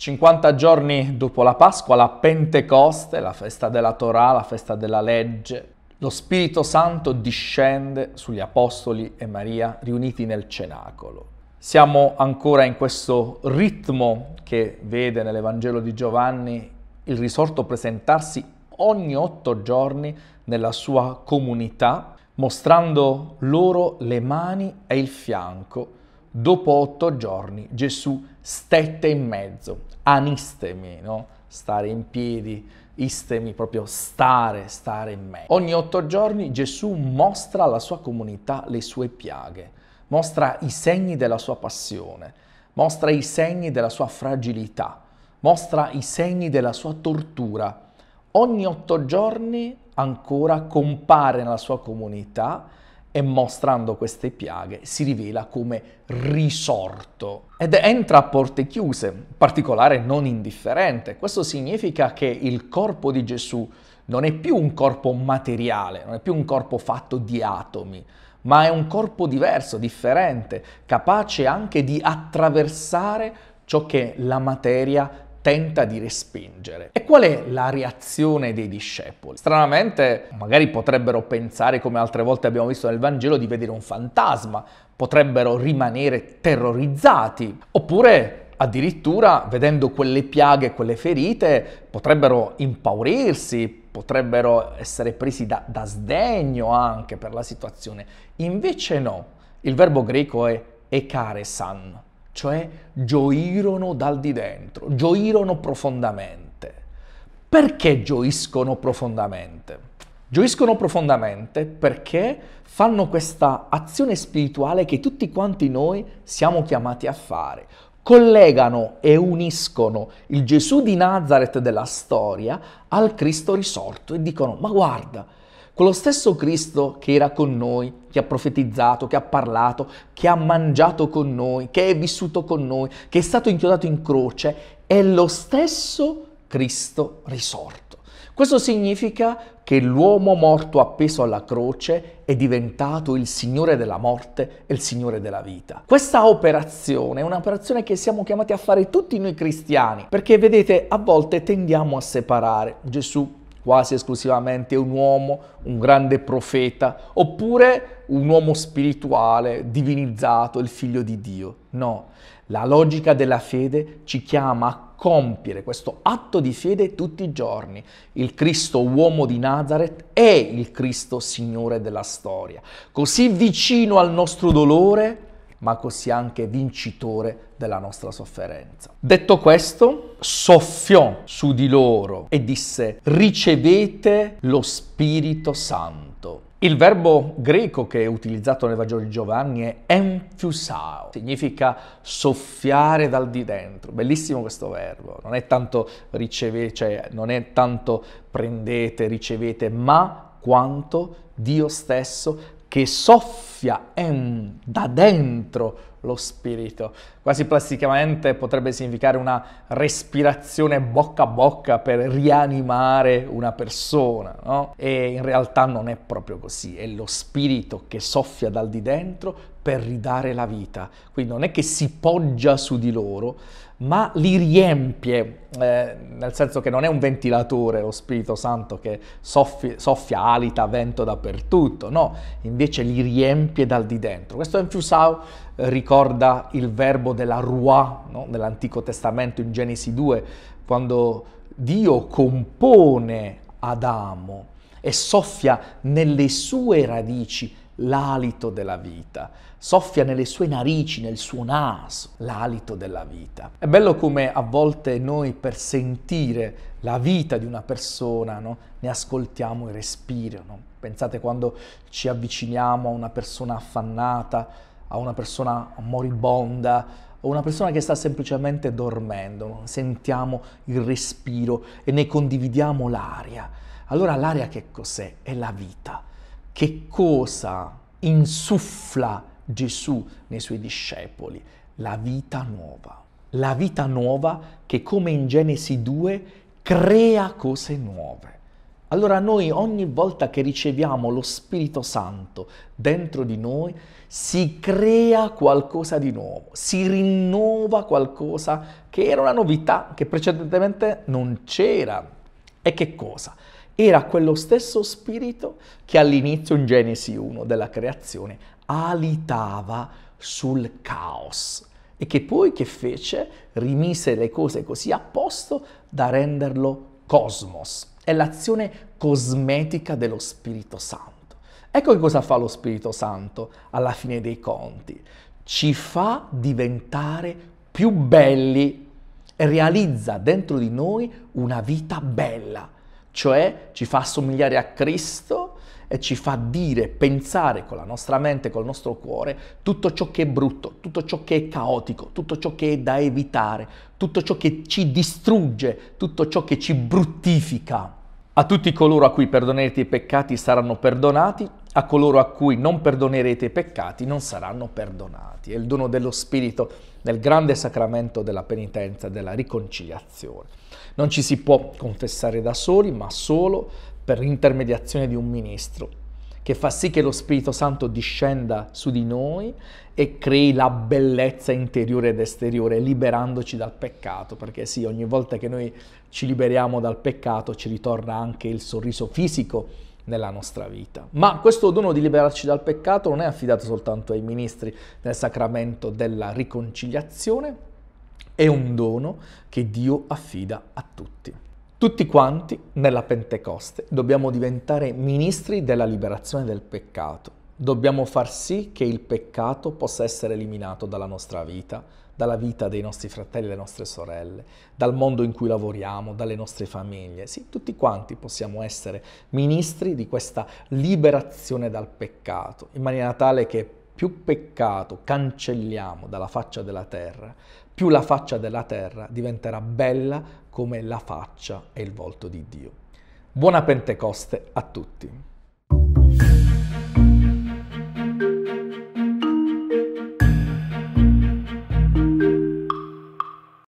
50 giorni dopo la Pasqua, la Pentecoste, la festa della Torah, la festa della legge, lo Spirito Santo discende sugli Apostoli e Maria riuniti nel cenacolo. Siamo ancora in questo ritmo che vede nell'Evangelo di Giovanni il risorto presentarsi ogni otto giorni nella sua comunità, mostrando loro le mani e il fianco Dopo otto giorni Gesù stette in mezzo, anistemi, no? stare in piedi, istemi, proprio stare, stare in mezzo. Ogni otto giorni Gesù mostra alla sua comunità le sue piaghe, mostra i segni della sua passione, mostra i segni della sua fragilità, mostra i segni della sua tortura. Ogni otto giorni ancora compare nella sua comunità e mostrando queste piaghe si rivela come risorto ed entra a porte chiuse, particolare non indifferente. Questo significa che il corpo di Gesù non è più un corpo materiale, non è più un corpo fatto di atomi, ma è un corpo diverso, differente, capace anche di attraversare ciò che la materia tenta di respingere. E qual è la reazione dei discepoli? Stranamente, magari potrebbero pensare, come altre volte abbiamo visto nel Vangelo, di vedere un fantasma, potrebbero rimanere terrorizzati, oppure addirittura vedendo quelle piaghe, quelle ferite, potrebbero impaurirsi, potrebbero essere presi da, da sdegno anche per la situazione. Invece no, il verbo greco è ekaresan, cioè gioirono dal di dentro, gioirono profondamente. Perché gioiscono profondamente? Gioiscono profondamente perché fanno questa azione spirituale che tutti quanti noi siamo chiamati a fare. Collegano e uniscono il Gesù di Nazareth della storia al Cristo risorto e dicono, ma guarda, quello stesso Cristo che era con noi, che ha profetizzato, che ha parlato, che ha mangiato con noi, che è vissuto con noi, che è stato inchiodato in croce, è lo stesso Cristo risorto. Questo significa che l'uomo morto appeso alla croce è diventato il Signore della morte e il Signore della vita. Questa operazione è un'operazione che siamo chiamati a fare tutti noi cristiani, perché vedete, a volte tendiamo a separare Gesù quasi esclusivamente un uomo, un grande profeta, oppure un uomo spirituale, divinizzato, il figlio di Dio. No, la logica della fede ci chiama a compiere questo atto di fede tutti i giorni. Il Cristo uomo di Nazareth è il Cristo Signore della storia, così vicino al nostro dolore ma così anche vincitore della nostra sofferenza. Detto questo, soffiò su di loro e disse, ricevete lo Spirito Santo. Il verbo greco che è utilizzato nel Vangelo di Giovanni è enfiusao, significa soffiare dal di dentro. Bellissimo questo verbo, non è tanto ricevete, cioè non è tanto prendete, ricevete, ma quanto Dio stesso che soffia em, da dentro lo spirito. Quasi plasticamente potrebbe significare una respirazione bocca a bocca per rianimare una persona, no? E in realtà non è proprio così, è lo spirito che soffia dal di dentro per ridare la vita. Quindi non è che si poggia su di loro, ma li riempie, eh, nel senso che non è un ventilatore lo Spirito Santo che soffi, soffia, alita, vento dappertutto, no, invece li riempie dal di dentro. Questo Enfiusau eh, ricorda il verbo della Ruah no? nell'Antico Testamento in Genesi 2, quando Dio compone Adamo e soffia nelle sue radici l'alito della vita, soffia nelle sue narici, nel suo naso, l'alito della vita. È bello come a volte noi per sentire la vita di una persona no? ne ascoltiamo il respiro. No? Pensate quando ci avviciniamo a una persona affannata, a una persona moribonda, o una persona che sta semplicemente dormendo, sentiamo il respiro e ne condividiamo l'aria. Allora l'aria che cos'è? È la vita che cosa insuffla Gesù nei suoi discepoli? La vita nuova. La vita nuova che come in Genesi 2 crea cose nuove. Allora noi ogni volta che riceviamo lo Spirito Santo dentro di noi si crea qualcosa di nuovo, si rinnova qualcosa che era una novità che precedentemente non c'era. E che cosa? era quello stesso spirito che all'inizio in Genesi 1 della creazione alitava sul caos e che poi che fece? Rimise le cose così a posto da renderlo cosmos. È l'azione cosmetica dello Spirito Santo. Ecco che cosa fa lo Spirito Santo alla fine dei conti. Ci fa diventare più belli e realizza dentro di noi una vita bella cioè ci fa assomigliare a Cristo e ci fa dire, pensare con la nostra mente, col nostro cuore, tutto ciò che è brutto, tutto ciò che è caotico, tutto ciò che è da evitare, tutto ciò che ci distrugge, tutto ciò che ci bruttifica. A tutti coloro a cui perdonerete i peccati saranno perdonati, a coloro a cui non perdonerete i peccati non saranno perdonati. È il dono dello Spirito nel grande sacramento della penitenza, della riconciliazione. Non ci si può confessare da soli, ma solo per intermediazione di un ministro, che fa sì che lo Spirito Santo discenda su di noi e crei la bellezza interiore ed esteriore, liberandoci dal peccato, perché sì, ogni volta che noi ci liberiamo dal peccato ci ritorna anche il sorriso fisico nella nostra vita. Ma questo dono di liberarci dal peccato non è affidato soltanto ai ministri del sacramento della riconciliazione, è un dono che Dio affida a tutti. Tutti quanti nella Pentecoste dobbiamo diventare ministri della liberazione del peccato. Dobbiamo far sì che il peccato possa essere eliminato dalla nostra vita, dalla vita dei nostri fratelli e delle nostre sorelle, dal mondo in cui lavoriamo, dalle nostre famiglie. Sì, tutti quanti possiamo essere ministri di questa liberazione dal peccato, in maniera tale che più peccato cancelliamo dalla faccia della terra, più la faccia della terra diventerà bella come la faccia e il volto di Dio. Buona Pentecoste a tutti!